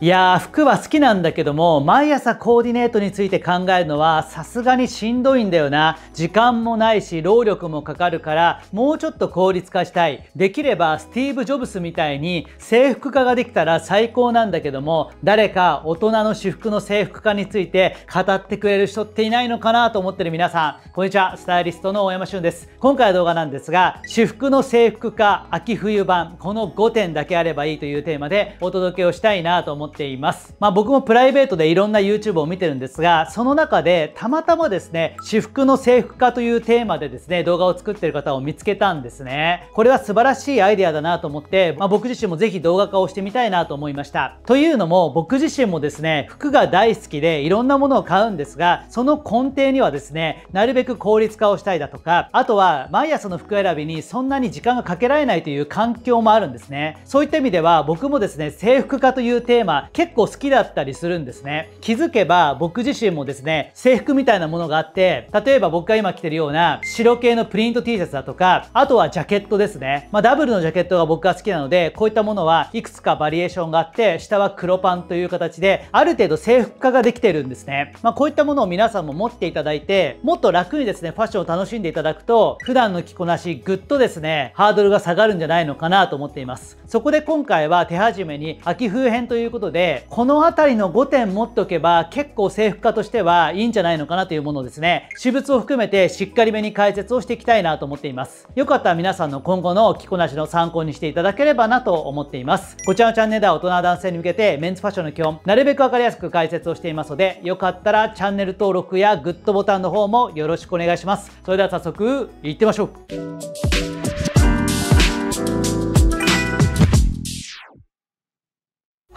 いやー服は好きなんだけども毎朝コーディネートについて考えるのはさすがにしんどいんだよな時間もないし労力もかかるからもうちょっと効率化したいできればスティーブ・ジョブスみたいに制服化ができたら最高なんだけども誰か大人の私服の制服化について語ってくれる人っていないのかなと思ってる皆さんこんにちはスタイリストの大山俊です今回の動画なんですが私服の制服化秋冬版この5点だけあればいいというテーマでお届けをしたいなと思ってっています。まあ、僕もプライベートでいろんな YouTube を見てるんですが、その中でたまたまですね、私服の制服化というテーマでですね、動画を作ってる方を見つけたんですね。これは素晴らしいアイデアだなと思って、まあ、僕自身もぜひ動画化をしてみたいなと思いました。というのも、僕自身もですね、服が大好きでいろんなものを買うんですが、その根底にはですね、なるべく効率化をしたいだとか、あとは毎朝の服選びにそんなに時間がかけられないという環境もあるんですね。そういった意味では、僕もですね、制服化というテーマ結構好きだったりするんですね。気づけば僕自身もですね、制服みたいなものがあって、例えば僕が今着てるような白系のプリント T シャツだとか、あとはジャケットですね。まあ、ダブルのジャケットが僕が好きなので、こういったものはいくつかバリエーションがあって、下は黒パンという形で、ある程度制服化ができてるんですね。まあ、こういったものを皆さんも持っていただいて、もっと楽にですね、ファッションを楽しんでいただくと、普段の着こなし、ぐっとですね、ハードルが下がるんじゃないのかなと思っています。そこで今回は手始めに秋冬編ということことで、この辺りの5点持っておけば結構制服化としてはいいんじゃないのかなというものですね。私物を含めてしっかりめに解説をしていきたいなと思っています。よかったら皆さんの今後の着こなしの参考にしていただければなと思っています。こちらのチャンネルでは大人男性に向けてメンズファッションの基本、なるべく分かりやすく解説をしていますので、よかったらチャンネル登録やグッドボタンの方もよろしくお願いします。それでは早速、いってみましょう。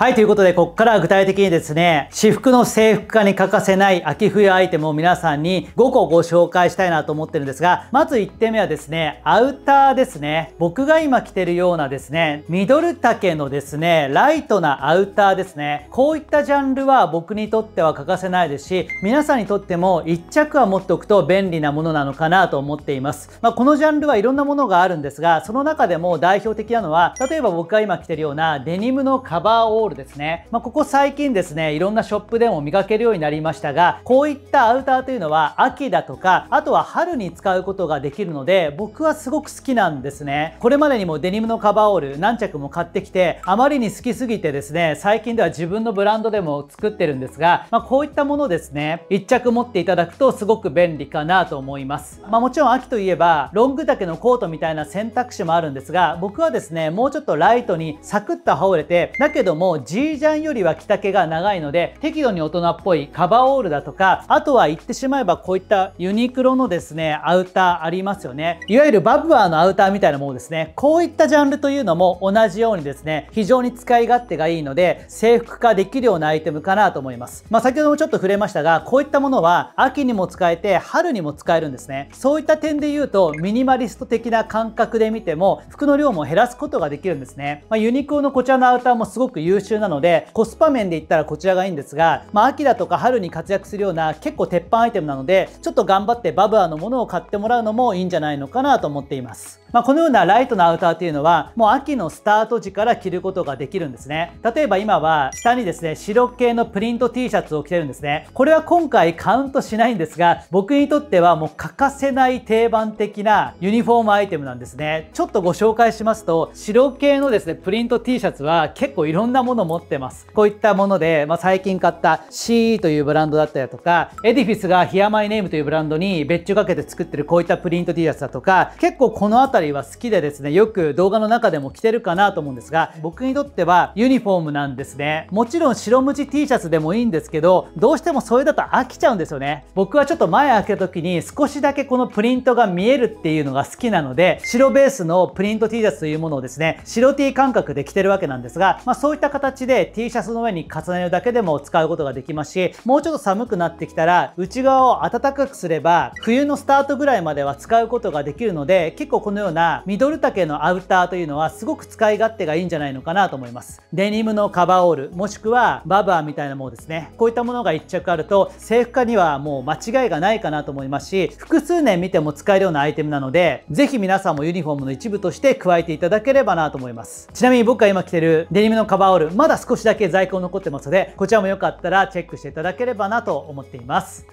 はい、ということで、ここから具体的にですね、私服の制服化に欠かせない秋冬アイテムを皆さんに5個ご紹介したいなと思ってるんですが、まず1点目はですね、アウターですね。僕が今着てるようなですね、ミドル丈のですね、ライトなアウターですね。こういったジャンルは僕にとっては欠かせないですし、皆さんにとっても1着は持っておくと便利なものなのかなと思っています。まあ、このジャンルはいろんなものがあるんですが、その中でも代表的なのは、例えば僕が今着てるようなデニムのカバーオールルですね。まあ、ここ最近ですね、いろんなショップでも見かけるようになりましたが、こういったアウターというのは秋だとか、あとは春に使うことができるので、僕はすごく好きなんですね。これまでにもデニムのカバーオール何着も買ってきて、あまりに好きすぎてですね、最近では自分のブランドでも作ってるんですが、まあ、こういったものですね、1着持っていただくとすごく便利かなと思います。まあ、もちろん秋といえば、ロング丈のコートみたいな選択肢もあるんですが、僕はですね、もうちょっとライトにサクッと羽織れて、だけどもジージャンよりは着丈が長いので適度に大人っぽいカバーオールだとかあとは言ってしまえばこういったユニクロのですねアウターありますよねいわゆるバブアーのアウターみたいなものですねこういったジャンルというのも同じようにですね非常に使い勝手がいいので制服化できるようなアイテムかなと思いますまあ、先ほどもちょっと触れましたがこういったものは秋にも使えて春にも使えるんですねそういった点で言うとミニマリスト的な感覚で見ても服の量も減らすことができるんですね、まあ、ユニクロのこちらのアウターもすごく優優秀なので、コスパ面で言ったらこちらがいいんですが、まあ、秋だとか春に活躍するような結構鉄板アイテムなので、ちょっと頑張ってバブアのものを買ってもらうのもいいんじゃないのかなと思っています。まあ、このようなライトのアウターっていうのはもう秋のスタート時から着ることができるんですね例えば今は下にですね白系のプリント T シャツを着てるんですねこれは今回カウントしないんですが僕にとってはもう欠かせない定番的なユニフォームアイテムなんですねちょっとご紹介しますと白系のですねプリント T シャツは結構いろんなもの持ってますこういったもので、まあ、最近買った CE というブランドだったりだとかエディフィスがヒアマイネームというブランドに別注かけて作ってるこういったプリント T シャツだとか結構この辺りは好きでですね、よく動画の中でも着てるかなと思うんですが、僕にとってはユニフォームなんですね。もちろん白無地 T シャツでもいいんですけど、どうしてもそれだと飽きちゃうんですよね。僕はちょっと前開けた時に少しだけこのプリントが見えるっていうのが好きなので、白ベースのプリント T シャツというものをですね、白 T 感覚で着てるわけなんですが、まあ、そういった形で T シャツの上に重ねるだけでも使うことができますし、もうちょっと寒くなってきたら、内側を暖かくすれば、冬のスタートぐらいまでは使うことができるので、結構このようなうなミドル丈のアウターというのはすごく使い勝手がいいんじゃないのかなと思いますデニムのカバーオールもしくはババーみたいなものですねこういったものが1着あると制服化にはもう間違いがないかなと思いますし複数年見ても使えるようなアイテムなのでぜひ皆さんもユニフォームの一部として加えていただければなと思いますちなみに僕が今着てるデニムのカバーオールまだ少しだけ在庫残ってますのでこちらもよかったらチェックしていただければなと思っています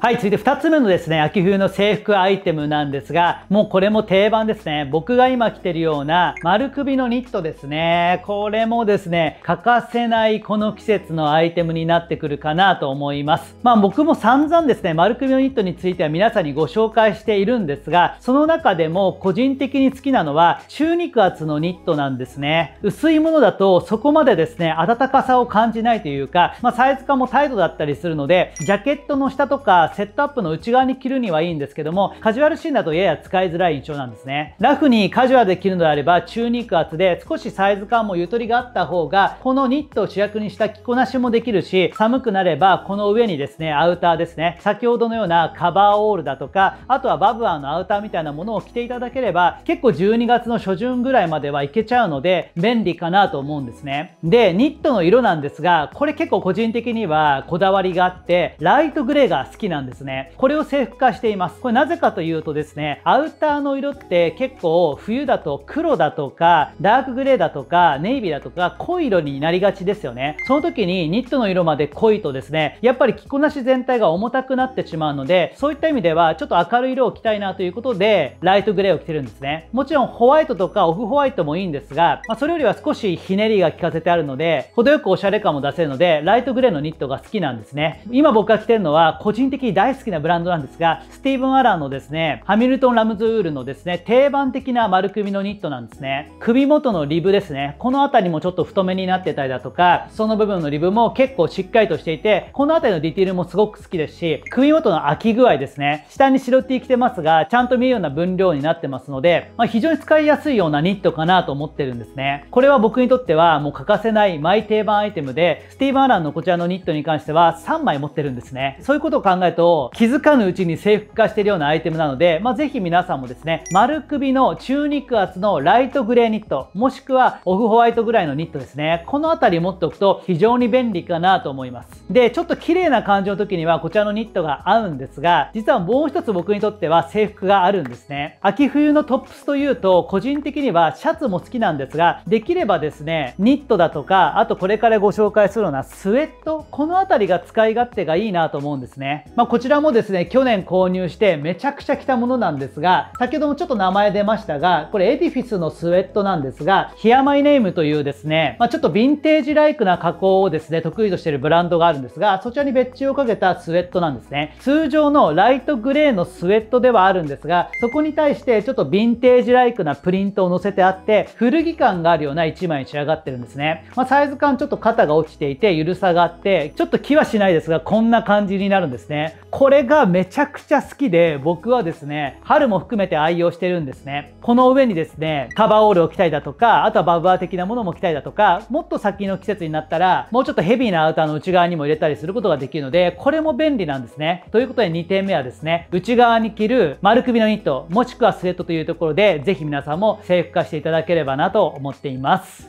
はい、続いて2つ目のですね、秋冬の制服アイテムなんですが、もうこれも定番ですね。僕が今着てるような丸首のニットですね。これもですね、欠かせないこの季節のアイテムになってくるかなと思います。まあ僕も散々ですね、丸首のニットについては皆さんにご紹介しているんですが、その中でも個人的に好きなのは中肉厚のニットなんですね。薄いものだとそこまでですね、暖かさを感じないというか、まあ、サイズ感も態度だったりするので、ジャケットの下とかセットアップの内側に着るにはいいんですけどもカジュアルシーンだとやや使いづらい印象なんですねラフにカジュアルで着るのであれば中肉厚で少しサイズ感もゆとりがあった方がこのニットを主役にした着こなしもできるし寒くなればこの上にですねアウターですね先ほどのようなカバーオールだとかあとはバブアーのアウターみたいなものを着ていただければ結構12月の初旬ぐらいまではいけちゃうので便利かなと思うんですねでニットの色なんですがこれ結構個人的にはこだわりがあってライトグレーが好きなんですなんですね。これを制服化しています。これなぜかというとですね、アウターの色って結構冬だと黒だとか、ダークグレーだとか、ネイビーだとか、濃い色になりがちですよね。その時にニットの色まで濃いとですね、やっぱり着こなし全体が重たくなってしまうので、そういった意味ではちょっと明るい色を着たいなということで、ライトグレーを着てるんですね。もちろんホワイトとかオフホワイトもいいんですが、まあ、それよりは少しひねりが効かせてあるので、程よくおしゃれ感も出せるので、ライトグレーのニットが好きなんですね。今僕が着てるのは個人的大好きなブランドなんですが、スティーブン・アランのですね、ハミルトン・ラムズウールのですね、定番的な丸首のニットなんですね。首元のリブですね、この辺りもちょっと太めになってたりだとか、その部分のリブも結構しっかりとしていて、この辺りのディティールもすごく好きですし、首元の空き具合ですね、下に白 T 着てますが、ちゃんと見るような分量になってますので、まあ、非常に使いやすいようなニットかなと思ってるんですね。これは僕にとってはもう欠かせないマイ定番アイテムで、スティーブン・アランのこちらのニットに関しては3枚持ってるんですね。そういうことを考えと気づかぬうちに制服化しているようなアイテムなので、まあ、ぜひ皆さんもですね、丸首の中肉厚のライトグレーニット、もしくはオフホワイトぐらいのニットですね。このあたり持っておくと非常に便利かなと思います。で、ちょっと綺麗な感じの時にはこちらのニットが合うんですが、実はもう一つ僕にとっては制服があるんですね。秋冬のトップスというと、個人的にはシャツも好きなんですが、できればですね、ニットだとか、あとこれからご紹介するようなスウェット、このあたりが使い勝手がいいなと思うんですね。ままあ、こちらもですね、去年購入してめちゃくちゃ着たものなんですが、先ほどもちょっと名前出ましたが、これエディフィスのスウェットなんですが、ヒアマイネームというですね、まあ、ちょっとヴィンテージライクな加工をですね、得意としてるブランドがあるんですが、そちらに別注をかけたスウェットなんですね。通常のライトグレーのスウェットではあるんですが、そこに対してちょっとヴィンテージライクなプリントを載せてあって、古着感があるような1枚に仕上がってるんですね。まあ、サイズ感ちょっと肩が落ちていて、ゆるさがあって、ちょっと気はしないですが、こんな感じになるんですね。これがめちゃくちゃ好きで、僕はですね、春も含めて愛用してるんですね。この上にですね、カバーオールを着たりだとか、あとはバブアー的なものも着たりだとか、もっと先の季節になったら、もうちょっとヘビーなアウターの内側にも入れたりすることができるので、これも便利なんですね。ということで2点目はですね、内側に着る丸首のニット、もしくはスウェットというところで、ぜひ皆さんも制服化していただければなと思っています。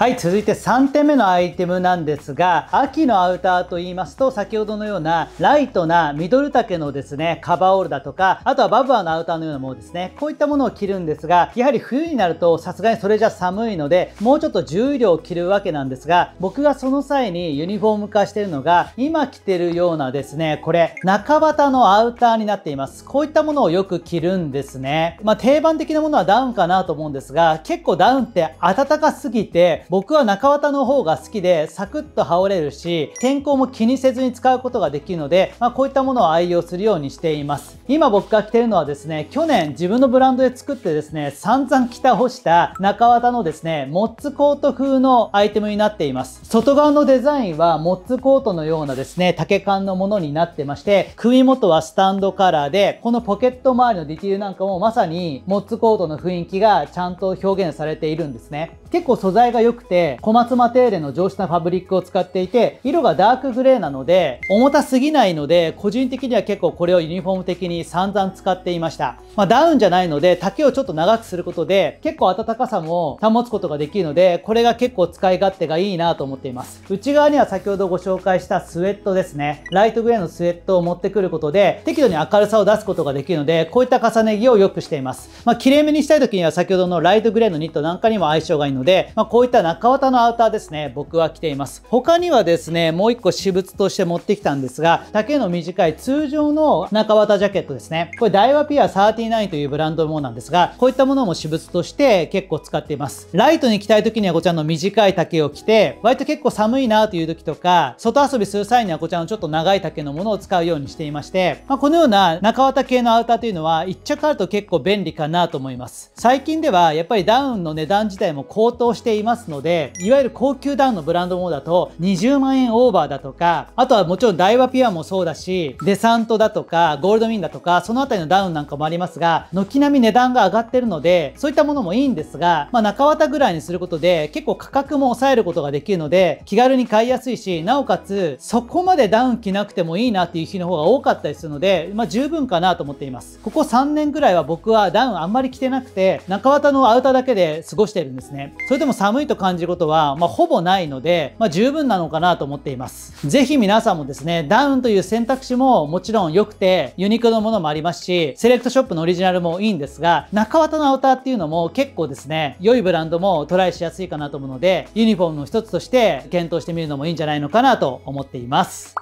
はい、続いて3点目のアイテムなんですが、秋のアウターと言いますと、先ほどのようなライトなミドル丈のですね、カバーオールだとか、あとはバブアのアウターのようなものですね、こういったものを着るんですが、やはり冬になるとさすがにそれじゃ寒いので、もうちょっと重量を着るわけなんですが、僕がその際にユニフォーム化してるのが、今着てるようなですね、これ、中綿のアウターになっています。こういったものをよく着るんですね。まあ、定番的なものはダウンかなと思うんですが、結構ダウンって暖かすぎて、僕は中綿の方が好きでサクッと羽織れるし天候も気にせずに使うことができるので、まあ、こういったものを愛用するようにしています今僕が着てるのはですね去年自分のブランドで作ってですね散々着た干した中綿のですねモッツコート風のアイテムになっています外側のデザインはモッツコートのようなですね竹缶のものになってまして首元はスタンドカラーでこのポケット周りのディティールなんかもまさにモッツコートの雰囲気がちゃんと表現されているんですね結構素材がくくて、小松マテーレの上質なファブリックを使っていて、色がダークグレーなので、重たすぎないので、個人的には結構これをユニフォーム的に散々使っていました。まあ、ダウンじゃないので、丈をちょっと長くすることで、結構暖かさも保つことができるので、これが結構使い勝手がいいなと思っています。内側には先ほどご紹介したスウェットですね。ライトグレーのスウェットを持ってくることで、適度に明るさを出すことができるので、こういった重ね着を良くしています。まあ、綺麗めにしたい時には先ほどのライトグレーのニットなんかにも相性がいいので、まあ、こういった中綿のアウターですね僕は着ています他にはですねもう1個私物として持ってきたんですが丈の短い通常の中綿ジャケットですねこれダイワピア39というブランドのものなんですがこういったものも私物として結構使っていますライトに着たい時にはこちらの短い丈を着て割と結構寒いなという時とか外遊びする際にはこちらのちょっと長い丈のものを使うようにしていまして、まあ、このような中綿系のアウターというのは1着あると結構便利かなと思います最近ではやっぱりダウンの値段自体も高騰していますのので、いわゆる高級ダウンのブランドものだと20万円オーバーだとか、あとはもちろんダイワピュアもそうだし、デサントだとか、ゴールドウィンだとか、そのあたりのダウンなんかもありますが、軒並み値段が上がってるので、そういったものもいいんですが、まあ、中綿ぐらいにすることで、結構価格も抑えることができるので、気軽に買いやすいし、なおかつ、そこまでダウン着なくてもいいなっていう日の方が多かったりするので、まあ、十分かなと思っています。ここ3年ぐらいは僕はダウンあんまり着てなくて、中綿のアウターだけで過ごしてるんですね。それでも寒いと感じることは、まあ、ほぼないので、まあ、十分なのかなと思っています。ぜひ皆さんもですね、ダウンという選択肢ももちろん良くて、ユニクロのものもありますし、セレクトショップのオリジナルもいいんですが、中綿のアウターっていうのも結構ですね、良いブランドもトライしやすいかなと思うので、ユニフォームの一つとして検討してみるのもいいんじゃないのかなと思っています。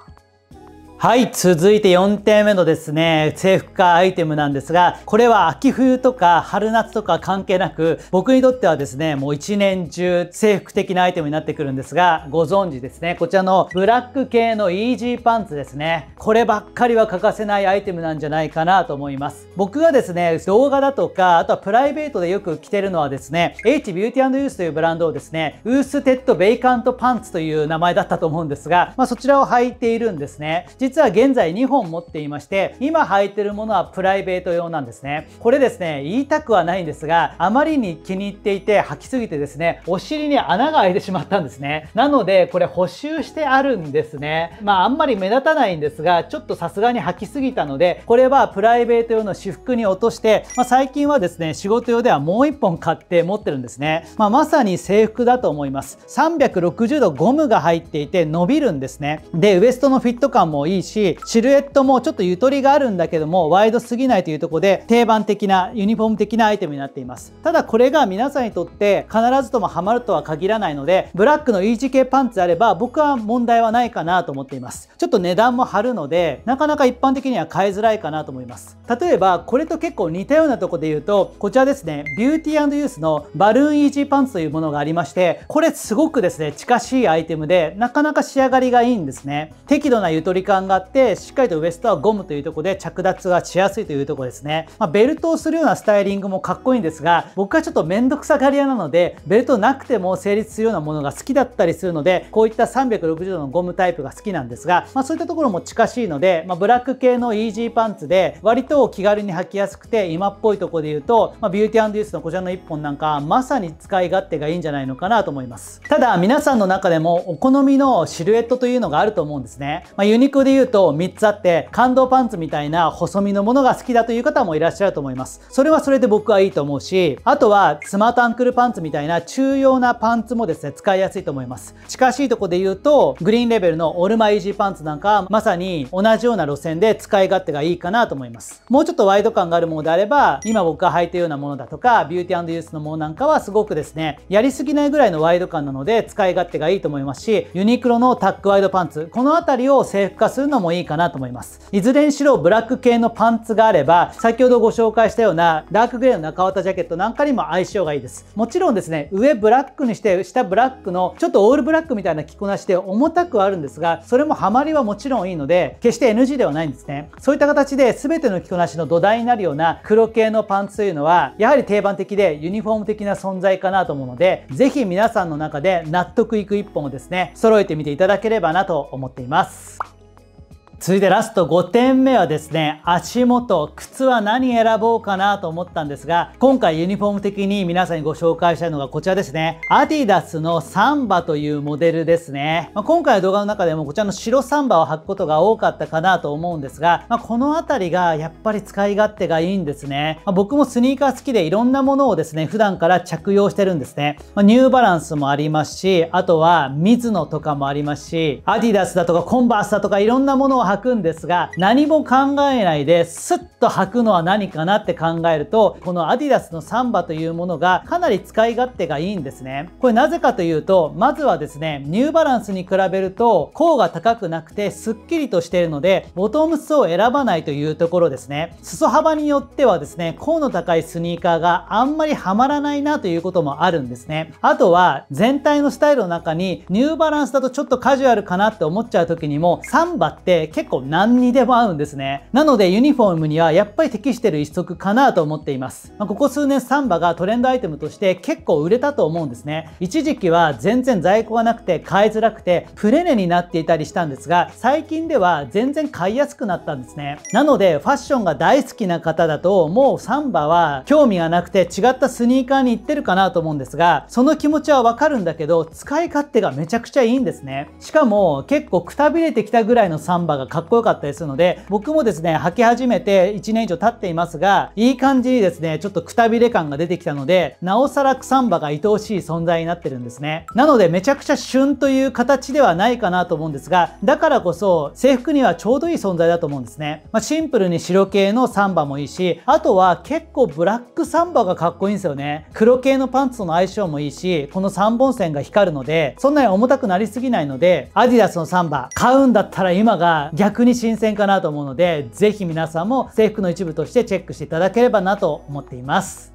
はい、続いて4点目のですね、制服化アイテムなんですが、これは秋冬とか春夏とか関係なく、僕にとってはですね、もう一年中制服的なアイテムになってくるんですが、ご存知ですね、こちらのブラック系のイージーパンツですね。こればっかりは欠かせないアイテムなんじゃないかなと思います。僕がですね、動画だとか、あとはプライベートでよく着てるのはですね、H Beauty and Youth というブランドをですね、ウーステッドベイカントパンツという名前だったと思うんですが、まあ、そちらを履いているんですね。実は現在2本持っていまして、今履いてるものはプライベート用なんですね。これですね、言いたくはないんですが、あまりに気に入っていて履きすぎてですね、お尻に穴が開いてしまったんですね。なので、これ補修してあるんですね。まあ、あんまり目立たないんですが、ちょっとさすがに履きすぎたので、これはプライベート用の私服に落として、まあ、最近はですね、仕事用ではもう1本買って持ってるんですね。まあ、まさに制服だと思います。360度ゴムが入っていて伸びるんですね。で、ウエストのフィット感もいいいし、シルエットもちょっとゆとりがあるんだけども、ワイドすぎないというとこで、定番的な、ユニフォーム的なアイテムになっています。ただこれが皆さんにとって必ずともハマるとは限らないので、ブラックのイージー系パンツあれば、僕は問題はないかなと思っています。ちょっと値段も張るので、なかなか一般的には買いづらいかなと思います。例えば、これと結構似たようなとこで言うと、こちらですね、ビューティーユースのバルーンイージーパンツというものがありまして、これすごくですね、近しいアイテムで、なかなか仕上がりがいいんですね。適度なゆとり感があってしっかりとウエストはゴムというとこで着脱がしやすいというとこですね、まあ、ベルトをするようなスタイリングもかっこいいんですが僕はちょっと面倒くさがり屋なのでベルトなくても成立するようなものが好きだったりするのでこういった360度のゴムタイプが好きなんですが、まあ、そういったところも近しいので、まあ、ブラック系のイージーパンツで割と気軽に履きやすくて今っぽいとこで言うと、まあ、ビューティーユースのこちらの1本なんかまさに使い勝手がいいんじゃないのかなと思いますただ皆さんの中でもお好みのシルエットというのがあると思うんですね、まユニクロで言うと3つあって感動パンツみたいな細身のものが好きだという方もいらっしゃると思いますそれはそれで僕はいいと思うしあとはスマートアンクルパンツみたいな中用なパンツもですね使いやすいと思います近しいとこで言うとグリーンレベルのオルマイージーパンツなんかまさに同じような路線で使い勝手がいいかなと思いますもうちょっとワイド感があるものであれば今僕が履いてるようなものだとかビューティーユースのものなんかはすごくですねやりすぎないぐらいのワイド感なので使い勝手がいいと思いますしユニクロのタックワイドパンツこの辺りを制服化するのもいいかなと思います。いずれにしろブラック系のパンツがあれば、先ほどご紹介したようなダークグレーの中綿ジャケットなんかにも相性がいいです。もちろんですね、上ブラックにして、下ブラックのちょっとオールブラックみたいな着こなしで重たくはあるんですが、それもハマりはもちろんいいので、決して NG ではないんですね。そういった形で全ての着こなしの土台になるような黒系のパンツというのは、やはり定番的でユニフォーム的な存在かなと思うので、ぜひ皆さんの中で納得いく一本をですね、揃えてみていただければなと思っています。続いてラスト5点目はですね足元靴は何選ぼうかなと思ったんですが今回ユニフォーム的に皆さんにご紹介したいのがこちらですねアディダスのサンバというモデルですね、まあ、今回の動画の中でもこちらの白サンバを履くことが多かったかなと思うんですが、まあ、この辺りがやっぱり使い勝手がいいんですね、まあ、僕もスニーカー好きでいろんなものをですね普段から着用してるんですね、まニューバランスもありますしあとはミズノとかもありますしアディダスだとかコンバースだとかいろんなものを履くんですが、何も考えないで、スッと履くのは何かなって考えると、このアディダスのサンバというものがかなり使い勝手がいいんですね。これなぜかというと、まずはですね、ニューバランスに比べると、甲が高くなくてスッキリとしているので、ボトムスを選ばないというところですね。裾幅によってはですね、甲の高いスニーカーがあんまりはまらないなということもあるんですね。あとは、全体のスタイルの中に、ニューバランスだとちょっとカジュアルかなって思っちゃう時にも、サンバって結構何にでも合うんですね。なのでユニフォームにはやっぱり適してる一足かなと思っています。まあ、ここ数年サンバがトレンドアイテムとして結構売れたと思うんですね。一時期は全然在庫がなくて買いづらくてプレネになっていたりしたんですが、最近では全然買いやすくなったんですね。なのでファッションが大好きな方だともうサンバは興味がなくて違ったスニーカーに行ってるかなと思うんですが、その気持ちはわかるんだけど、使い勝手がめちゃくちゃいいんですね。しかも結構くたびれてきたぐらいのサンバがかっこよかったりするので、僕もですね、履き始めて1年以上経っていますが、いい感じにですね、ちょっとくたびれ感が出てきたので、なおさら草んばが愛おしい存在になってるんですね。なので、めちゃくちゃ旬という形ではないかなと思うんですが、だからこそ、制服にはちょうどいい存在だと思うんですね。まあ、シンプルに白系のサンバもいいし、あとは結構ブラックサンバがかっこいいんですよね。黒系のパンツとの相性もいいし、この3本線が光るので、そんなに重たくなりすぎないので、アディダスのサンバ、買うんだったら今が逆に新鮮かなと思うので、ぜひ皆さんも制服の一部としてチェックしていただければなと思っています。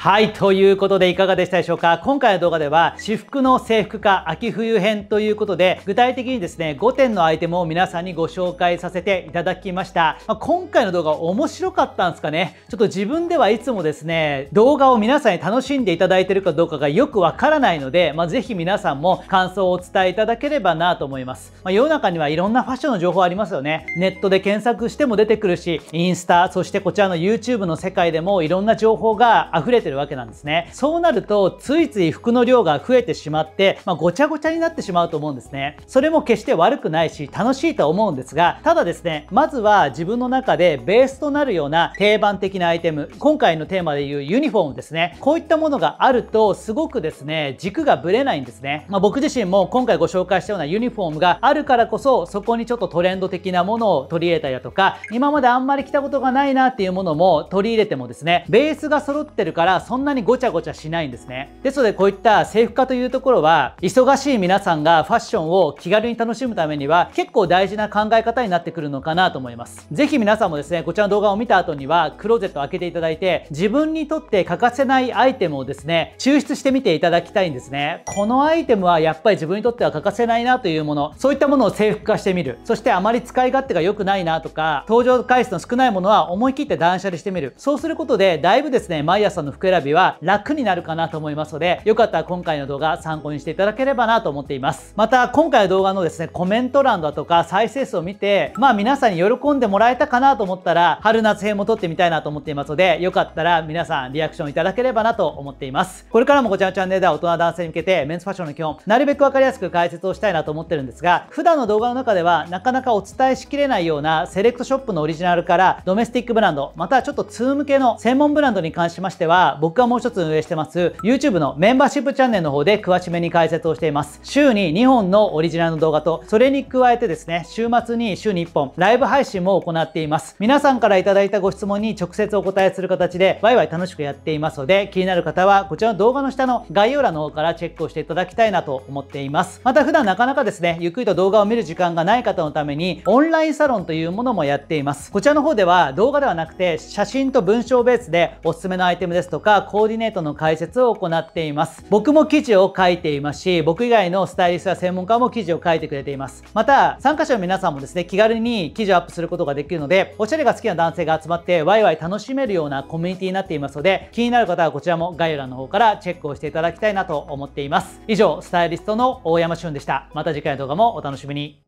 はい、ということでいかがでしたでしょうか今回の動画では、私服の制服化秋冬編ということで、具体的にですね、5点のアイテムを皆さんにご紹介させていただきました。まあ、今回の動画面白かったんですかねちょっと自分ではいつもですね、動画を皆さんに楽しんでいただいてるかどうかがよくわからないので、まあ、ぜひ皆さんも感想をお伝えいただければなと思います。まあ、世の中にはいろんなファッションの情報ありますよね。ネットで検索しても出てくるし、インスタ、そしてこちらの YouTube の世界でもいろんな情報が溢れててるわけなんですね。そうなると、ついつい服の量が増えてしまって、まあ、ごちゃごちゃになってしまうと思うんですね。それも決して悪くないし、楽しいとは思うんですが、ただですね、まずは自分の中でベースとなるような定番的なアイテム、今回のテーマでいうユニフォームですね。こういったものがあると、すごくですね、軸がぶれないんですね。まあ、僕自身も今回ご紹介したようなユニフォームがあるからこそ、そこにちょっとトレンド的なものを取り入れたりだとか、今まであんまり着たことがないなっていうものも取り入れてもですね、ベースが揃ってるから、そんなにごちゃごちゃしないんですねですのでこういった制服化というところは忙しい皆さんがファッションを気軽に楽しむためには結構大事な考え方になってくるのかなと思います是非皆さんもですねこちらの動画を見た後にはクローゼットを開けていただいて自分にとって欠かせないアイテムをですね抽出してみていただきたいんですねこのアイテムはやっぱり自分にとっては欠かせないなというものそういったものを制服化してみるそしてあまり使い勝手が良くないなとか登場回数の少ないものは思い切って断捨離してみるそうすることでだいぶですね毎朝の服選びは楽になるかなと思いますので、よかったら今回の動画参考にしていただければなと思っています。また、今回の動画のですね、コメント欄だとか再生数を見て、まあ皆さんに喜んでもらえたかなと思ったら、春夏編も撮ってみたいなと思っていますので、よかったら皆さんリアクションいただければなと思っています。これからもこちらのチャンネルでは大人男性に向けてメンズファッションの基本、なるべくわかりやすく解説をしたいなと思ってるんですが、普段の動画の中ではなかなかお伝えしきれないようなセレクトショップのオリジナルからドメスティックブランド、またちょっとツーム系の専門ブランドに関しましては、僕がもう一つ運営してます YouTube のメンバーシップチャンネルの方で詳しめに解説をしています。週に2本のオリジナルの動画と、それに加えてですね、週末に週に1本ライブ配信も行っています。皆さんから頂いたご質問に直接お答えする形で、ワイワイ楽しくやっていますので、気になる方はこちらの動画の下の概要欄の方からチェックをしていただきたいなと思っています。また普段なかなかですね、ゆっくりと動画を見る時間がない方のために、オンラインサロンというものもやっています。こちらの方では動画ではなくて、写真と文章ベースでおすすめのアイテムですとか、カコーディネートの解説を行っています。僕も記事を書いていますし、僕以外のスタイリストや専門家も記事を書いてくれています。また、参加者の皆さんもですね、気軽に記事をアップすることができるので、おしゃれが好きな男性が集まってワイワイ楽しめるようなコミュニティになっていますので、気になる方はこちらも概要欄の方からチェックをしていただきたいなと思っています。以上、スタイリストの大山俊でした。また次回の動画もお楽しみに。